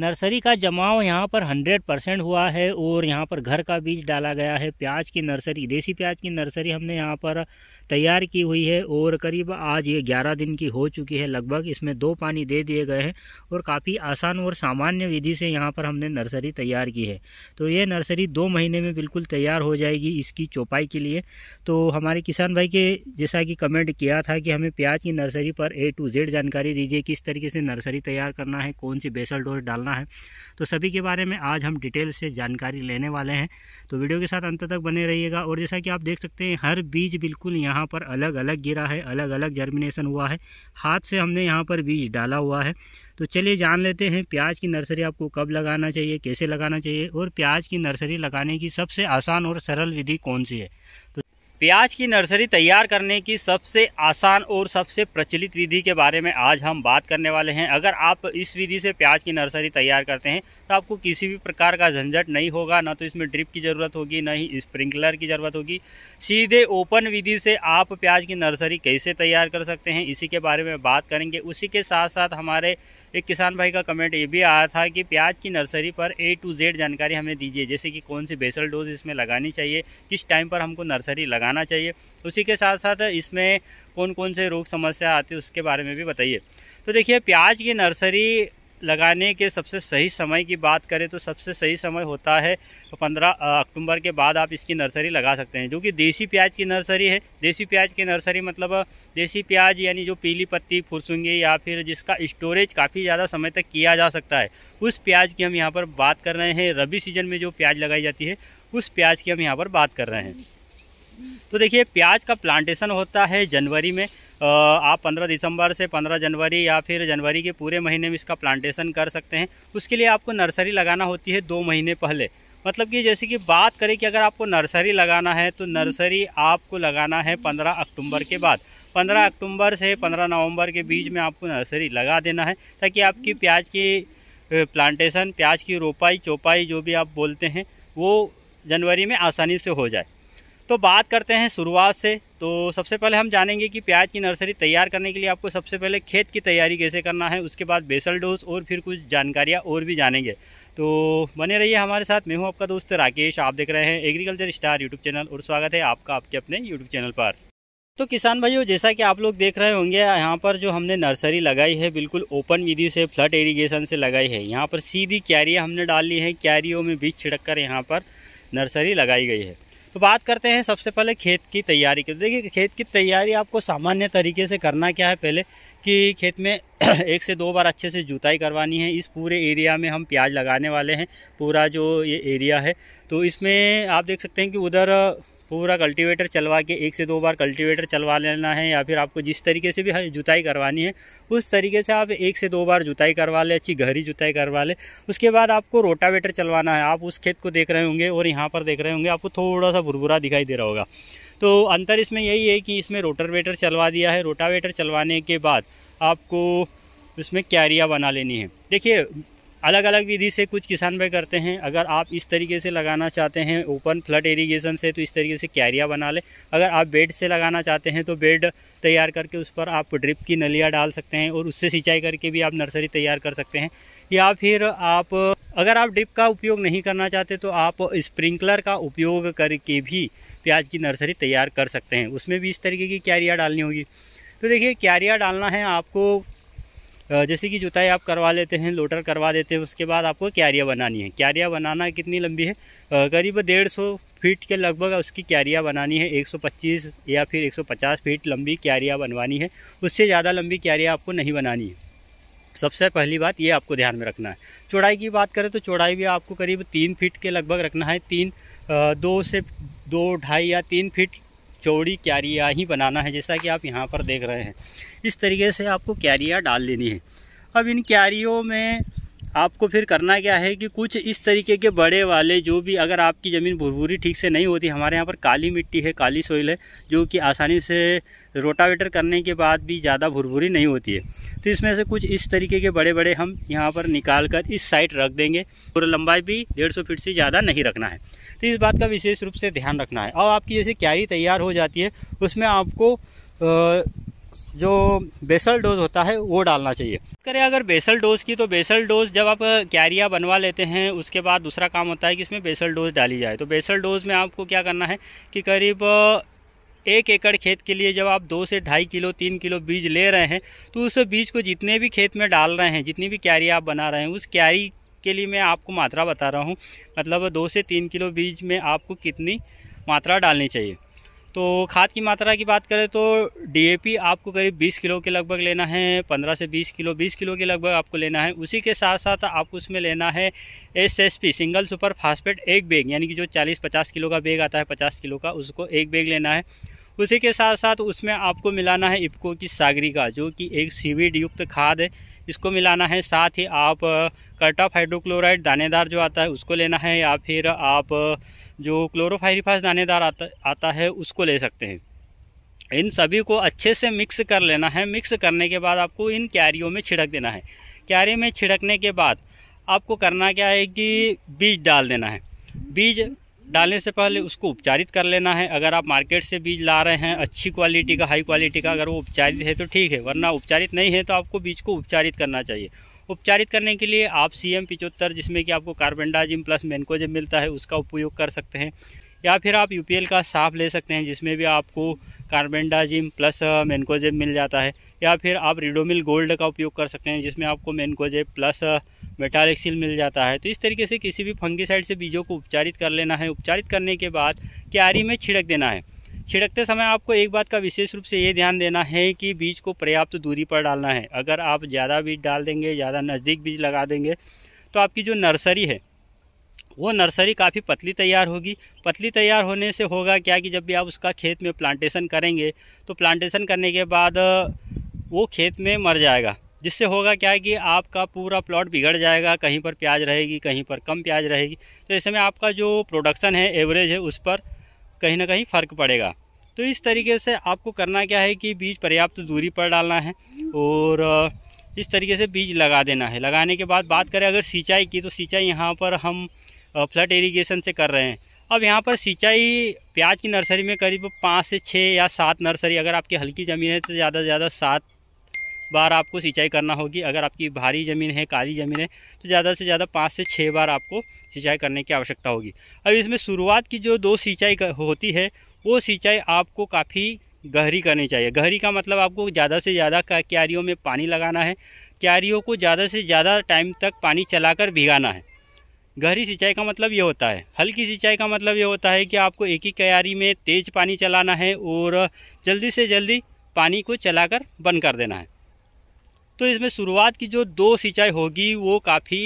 nursery का जमाव यहाँ पर 100 परसेंट हुआ है और यहाँ पर घर का बीज डाला गया है प्याज की नर्सरी देसी प्याज की नर्सरी हमने यहाँ पर तैयार की हुई है और करीब आज ये 11 दिन की हो चुकी है लगभग इसमें दो पानी दे दिए गए हैं और काफ़ी आसान और सामान्य विधि से यहाँ पर हमने नर्सरी तैयार की है तो ये नर्सरी दो महीने में बिल्कुल तैयार हो जाएगी इसकी चौपाई के लिए तो हमारे किसान भाई के जैसा कि कमेंट किया था कि हमें प्याज की नर्सरी पर ए टू जेड जानकारी दीजिए किस तरीके से नर्सरी तैयार करना है कौन सी बेसल डोज डालना होना है तो सभी के बारे में आज हम डिटेल से जानकारी लेने वाले हैं तो वीडियो के साथ अंत तक बने रहिएगा और जैसा कि आप देख सकते हैं हर बीज बिल्कुल यहाँ पर अलग अलग गिरा है अलग अलग जर्मिनेशन हुआ है हाथ से हमने यहाँ पर बीज डाला हुआ है तो चलिए जान लेते हैं प्याज की नर्सरी आपको कब लगाना चाहिए कैसे लगाना चाहिए और प्याज की नर्सरी लगाने की सबसे आसान और सरल विधि कौन सी है तो प्याज की नर्सरी तैयार करने की सबसे आसान और सबसे प्रचलित विधि के बारे में आज हम बात करने वाले हैं अगर आप इस विधि से प्याज की नर्सरी तैयार करते हैं तो आपको किसी भी प्रकार का झंझट नहीं होगा ना तो इसमें ड्रिप की ज़रूरत होगी ना ही स्प्रिंकलर की ज़रूरत होगी सीधे ओपन विधि से आप प्याज की नर्सरी कैसे तैयार कर सकते हैं इसी के बारे में बात करेंगे उसी के साथ साथ हमारे एक किसान भाई का कमेंट ये भी आया था कि प्याज की नर्सरी पर ए टू जेड जानकारी हमें दीजिए जैसे कि कौन सी बेसल डोज इसमें लगानी चाहिए किस टाइम पर हमको नर्सरी लगाना चाहिए उसी के साथ साथ इसमें कौन कौन से रोग समस्या आती है उसके बारे में भी बताइए तो देखिए प्याज की नर्सरी लगाने के सबसे सही समय की बात करें तो सबसे सही समय होता है पंद्रह अक्टूबर के बाद आप इसकी नर्सरी लगा सकते हैं जो कि देसी प्याज की नर्सरी है देसी प्याज की नर्सरी मतलब देसी प्याज यानी जो पीली पत्ती फुरसुंगी या फिर जिसका स्टोरेज काफ़ी ज़्यादा समय तक किया जा सकता है उस प्याज की हम यहाँ पर बात कर रहे हैं रबी सीजन में जो प्याज लगाई जाती है उस प्याज की हम यहाँ पर बात कर रहे हैं तो देखिए प्याज का प्लांटेशन होता है जनवरी में आप 15 दिसंबर से 15 जनवरी या फिर जनवरी के पूरे महीने में इसका प्लांटेशन कर सकते हैं उसके लिए आपको नर्सरी लगाना होती है दो महीने पहले मतलब कि जैसे कि बात करें कि अगर आपको नर्सरी लगाना है तो नर्सरी आपको लगाना है 15 अक्टूबर के बाद 15 अक्टूबर से 15 नवंबर के बीच में आपको नर्सरी लगा देना है ताकि आपकी प्याज की प्लांटेशन प्याज की रोपाई चौपाई जो भी आप बोलते हैं वो जनवरी में आसानी से हो जाए तो बात करते हैं शुरुआत से तो सबसे पहले हम जानेंगे कि प्याज की नर्सरी तैयार करने के लिए आपको सबसे पहले खेत की तैयारी कैसे करना है उसके बाद बेसल डोज और फिर कुछ जानकारियाँ और भी जानेंगे तो बने रहिए हमारे साथ मैं हूँ आपका दोस्त राकेश आप देख रहे हैं एग्रीकल्चर स्टार यूट्यूब चैनल और स्वागत है आपका आपके अपने यूट्यूब चैनल पर तो किसान भाइयों जैसा कि आप लोग देख रहे होंगे यहाँ पर जो हमने नर्सरी लगाई है बिल्कुल ओपन विधि से फ्लड इरिगेशन से लगाई है यहाँ पर सीधी क्यारियाँ हमने डाल ली हैं क्यारियों में बीज छिड़क कर यहाँ पर नर्सरी लगाई गई है तो बात करते हैं सबसे पहले खेत की तैयारी की तो देखिए खेत की तैयारी आपको सामान्य तरीके से करना क्या है पहले कि खेत में एक से दो बार अच्छे से जुताई करवानी है इस पूरे एरिया में हम प्याज लगाने वाले हैं पूरा जो ये एरिया है तो इसमें आप देख सकते हैं कि उधर पूरा कल्टीवेटर चलवा के एक से दो बार कल्टीवेटर चलवा लेना है या फिर आपको जिस तरीके से भी जुताई करवानी है उस तरीके से आप एक से दो बार जुताई करवा लें अच्छी गहरी जुताई करवा लें उसके बाद आपको रोटावेटर चलवाना है आप उस खेत को देख रहे होंगे और यहाँ पर देख रहे होंगे आपको थोड़ा सा भुरभुरा दिखाई दे रहा होगा तो अंतर इसमें यही है कि इसमें रोटावेटर चलवा दिया है रोटावेटर चलवाने के बाद आपको उसमें क्यारिया बना लेनी है देखिए अलग अलग विधि से कुछ किसान भाई करते हैं अगर आप इस तरीके से लगाना चाहते हैं ओपन फ्लड इरीगेशन से तो इस तरीके से कैरिया बना ले अगर आप बेड से लगाना चाहते हैं तो बेड तैयार करके उस पर आप ड्रिप की नलियाँ डाल सकते हैं और उससे सिंचाई करके भी आप नर्सरी तैयार कर सकते हैं या फिर आप अगर आप ड्रिप का उपयोग नहीं करना चाहते तो आप स्प्रिंकलर का उपयोग करके भी प्याज की नर्सरी तैयार कर सकते हैं उसमें भी इस तरीके की क्यारिया डालनी होगी तो देखिए कैरिया डालना है आपको जैसे कि जुताई आप करवा लेते हैं लोटर करवा देते हैं उसके बाद आपको क्यारिया बनानी है क्यारिया बनाना कितनी लंबी है करीब डेढ़ सौ फीट के लगभग उसकी क्यारिया बनानी है 125 या फिर 150 फीट लंबी क्यारिया बनवानी है उससे ज़्यादा लंबी क्यारिया आपको नहीं बनानी है सबसे पहली बात ये आपको ध्यान में रखना है चौड़ाई की बात करें तो चौड़ाई भी आपको करीब तीन फीट के लगभग रखना है तीन दो से दो ढाई या तीन फीट चौड़ी क्यारिया ही बनाना है जैसा कि आप यहाँ पर देख रहे हैं इस तरीके से आपको क्यारियाँ डाल लेनी है अब इन क्यारियों में आपको फिर करना क्या है कि कुछ इस तरीके के बड़े वाले जो भी अगर आपकी ज़मीन भुरभुरी ठीक से नहीं होती हमारे यहाँ पर काली मिट्टी है काली सोइल है जो कि आसानी से रोटावेटर करने के बाद भी ज़्यादा भुरभुरी नहीं होती है तो इसमें से कुछ इस तरीके के बड़े बड़े हम यहाँ पर निकाल कर इस साइड रख देंगे और लंबाई भी डेढ़ सौ फीट से ज़्यादा नहीं रखना है तो इस बात का विशेष रूप से ध्यान रखना है और आपकी जैसे क्यारी तैयार हो जाती है उसमें आपको आ, जो बेसल डोज होता है वो डालना चाहिए करें अगर बेसल डोज की तो बेसल डोज जब आप कैरिया बनवा लेते हैं उसके बाद दूसरा काम होता है कि इसमें बेसल डोज डाली जाए तो बेसल डोज में आपको क्या करना है कि करीब एक एकड़ खेत के लिए जब आप दो से ढाई किलो तीन किलो बीज ले रहे हैं तो उस बीज को जितने भी खेत में डाल रहे हैं जितनी भी क्यारी आप बना रहे हैं उस क्यारी के लिए मैं आपको मात्रा बता रहा हूँ मतलब दो से तीन किलो बीज में आपको कितनी मात्रा डालनी चाहिए तो खाद की मात्रा की बात करें तो डीएपी आपको करीब 20 किलो के लगभग लेना है 15 से 20 किलो 20 किलो के लगभग आपको लेना है उसी के साथ साथ आपको उसमें लेना है एसएसपी सिंगल सुपर फास्फेट एक बैग यानी कि जो 40-50 किलो का बैग आता है 50 किलो का उसको एक बैग लेना है उसी के साथ साथ उसमें आपको मिलाना है इपको की सागरी का जो कि एक सीवीड युक्त खाद है इसको मिलाना है साथ ही आप कट ऑफ हाइड्रोक्लोराइड दानेदार जो आता है उसको लेना है या फिर आप जो क्लोरोफायरिफास दानेदार आता आता है उसको ले सकते हैं इन सभी को अच्छे से मिक्स कर लेना है मिक्स करने के बाद आपको इन क्यारियों में छिड़क देना है क्यारी में छिड़कने के बाद आपको करना क्या है कि बीज डाल देना है बीज डालने से पहले उसको उपचारित कर लेना है अगर आप मार्केट से बीज ला रहे हैं अच्छी क्वालिटी का हाई क्वालिटी का अगर वो उपचारित है तो ठीक है वरना उपचारित नहीं है तो आपको बीज को उपचारित करना चाहिए उपचारित करने के लिए आप सी एम पिचहत्तर जिसमें कि आपको कार्बेंडाजिम प्लस मैनकोजिम मिलता है उसका उपयोग कर सकते हैं या फिर आप यू का साफ ले सकते हैं जिसमें भी आपको कार्बेंडाजिम प्लस मैनकोजिम मिल जाता है या फिर आप रिडोमिल गोल्ड का उपयोग कर सकते हैं जिसमें आपको मैनकोजिम प्लस मेटालिकसिल मिल जाता है तो इस तरीके से किसी भी फंगीसाइड से बीजों को उपचारित कर लेना है उपचारित करने के बाद क्यारी में छिड़क देना है छिड़कते समय आपको एक बात का विशेष रूप से ये ध्यान देना है कि बीज को पर्याप्त तो दूरी पर डालना है अगर आप ज़्यादा बीज डाल देंगे ज़्यादा नज़दीक बीज लगा देंगे तो आपकी जो नर्सरी है वो नर्सरी काफ़ी पतली तैयार होगी पतली तैयार होने से होगा क्या कि जब भी आप उसका खेत में प्लांटेशन करेंगे तो प्लांटेशन करने के बाद वो खेत में मर जाएगा जिससे होगा क्या है कि आपका पूरा प्लॉट बिगड़ जाएगा कहीं पर प्याज रहेगी कहीं पर कम प्याज रहेगी तो ऐसे में आपका जो प्रोडक्शन है एवरेज है उस पर कहीं ना कहीं फ़र्क पड़ेगा तो इस तरीके से आपको करना क्या है कि बीज पर्याप्त दूरी पर डालना है और इस तरीके से बीज लगा देना है लगाने के बाद बात करें अगर सिंचाई की तो सिंचाई यहाँ पर हम फ्लड इरीगेशन से कर रहे हैं अब यहाँ पर सिंचाई प्याज की नर्सरी में करीब पाँच से छः या सात नर्सरी अगर आपकी हल्की ज़मीन है तो ज़्यादा से ज़्यादा सात बार आपको सिंचाई करना होगी अगर आपकी भारी ज़मीन है काली ज़मीन है तो ज़्यादा से ज़्यादा पाँच से छः बार आपको सिंचाई करने की आवश्यकता होगी अब इसमें शुरुआत की जो दो सिंचाई होती है वो सिंचाई आपको काफ़ी गहरी करनी चाहिए गहरी का मतलब आपको ज़्यादा से ज़्यादा क्यारियों में पानी लगाना है क्यारियों को ज़्यादा से ज़्यादा टाइम तक पानी चलाकर भिगाना है गहरी सिंचाई का मतलब ये होता है हल्की सिंचाई का मतलब ये होता है कि आपको एक ही क्यारी में तेज़ पानी चलाना है और जल्दी से जल्दी पानी को चलाकर बंद कर देना है तो इसमें शुरुआत की जो दो सिंचाई होगी वो काफ़ी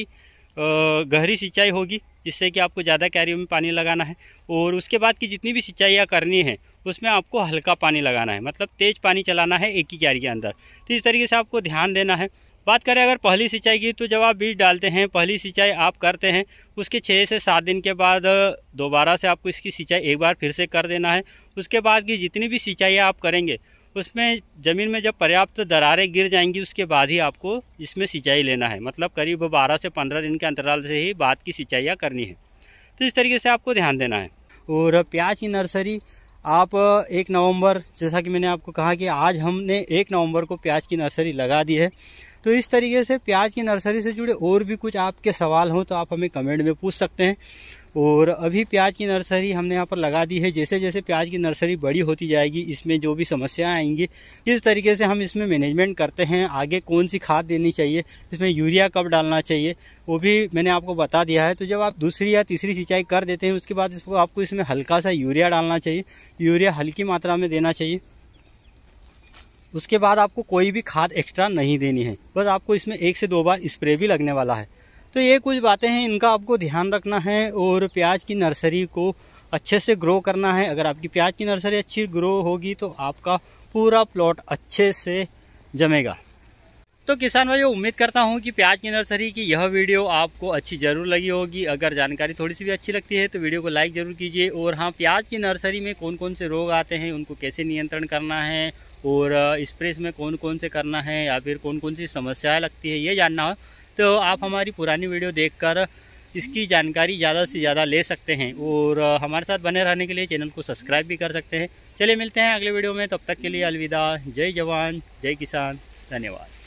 गहरी सिंचाई होगी जिससे कि आपको ज़्यादा कैरियर में पानी लगाना है और उसके बाद की जितनी भी सिंचाइयाँ करनी है उसमें आपको हल्का पानी लगाना है मतलब तेज़ पानी चलाना है एक ही क्यारी के अंदर तो इस तरीके से आपको ध्यान देना है बात करें अगर पहली सिंचाई की तो जब आप बीज डालते हैं पहली सिंचाई आप करते हैं उसके छः से सात दिन के बाद दोबारा से आपको इसकी सिंचाई एक बार फिर से कर देना है उसके बाद की जितनी भी सिंचाई आप करेंगे उसमें ज़मीन में जब पर्याप्त दरारें गिर जाएंगी उसके बाद ही आपको इसमें सिंचाई लेना है मतलब करीब 12 से 15 दिन के अंतराल से ही बाद की सिंचाइयाँ करनी है तो इस तरीके से आपको ध्यान देना है और प्याज की नर्सरी आप एक नवंबर जैसा कि मैंने आपको कहा कि आज हमने एक नवंबर को प्याज की नर्सरी लगा दी है तो इस तरीके से प्याज की नर्सरी से जुड़े और भी कुछ आपके सवाल हों तो आप हमें कमेंट में पूछ सकते हैं और अभी प्याज की नर्सरी हमने यहाँ पर लगा दी है जैसे जैसे प्याज की नर्सरी बड़ी होती जाएगी इसमें जो भी समस्याएं आएंगी किस तरीके से हम इसमें मैनेजमेंट करते हैं आगे कौन सी खाद देनी चाहिए इसमें यूरिया कब डालना चाहिए वो भी मैंने आपको बता दिया है तो जब आप दूसरी या तीसरी सिंचाई कर देते हैं उसके बाद इसको आपको इसमें हल्का सा यूरिया डालना चाहिए यूरिया हल्की मात्रा में देना चाहिए उसके बाद आपको कोई भी खाद एक्स्ट्रा नहीं देनी है बस आपको इसमें एक से दो बार स्प्रे भी लगने वाला है तो ये कुछ बातें हैं इनका आपको ध्यान रखना है और प्याज की नर्सरी को अच्छे से ग्रो करना है अगर आपकी प्याज की नर्सरी अच्छी ग्रो होगी तो आपका पूरा प्लॉट अच्छे से जमेगा तो किसान भाई उम्मीद करता हूँ कि प्याज की नर्सरी की यह वीडियो आपको अच्छी ज़रूर लगी होगी अगर जानकारी थोड़ी सी भी अच्छी लगती है तो वीडियो को लाइक ज़रूर कीजिए और हाँ प्याज की नर्सरी में कौन कौन से रोग आते हैं उनको कैसे नियंत्रण करना है और स्प्रेस में कौन कौन से करना है या फिर कौन कौन सी समस्याएँ लगती है ये जानना हो तो आप हमारी पुरानी वीडियो देखकर इसकी जानकारी ज़्यादा से ज़्यादा ले सकते हैं और हमारे साथ बने रहने के लिए चैनल को सब्सक्राइब भी कर सकते हैं चलिए मिलते हैं अगले वीडियो में तब तक के लिए अलविदा जय जवान जय किसान धन्यवाद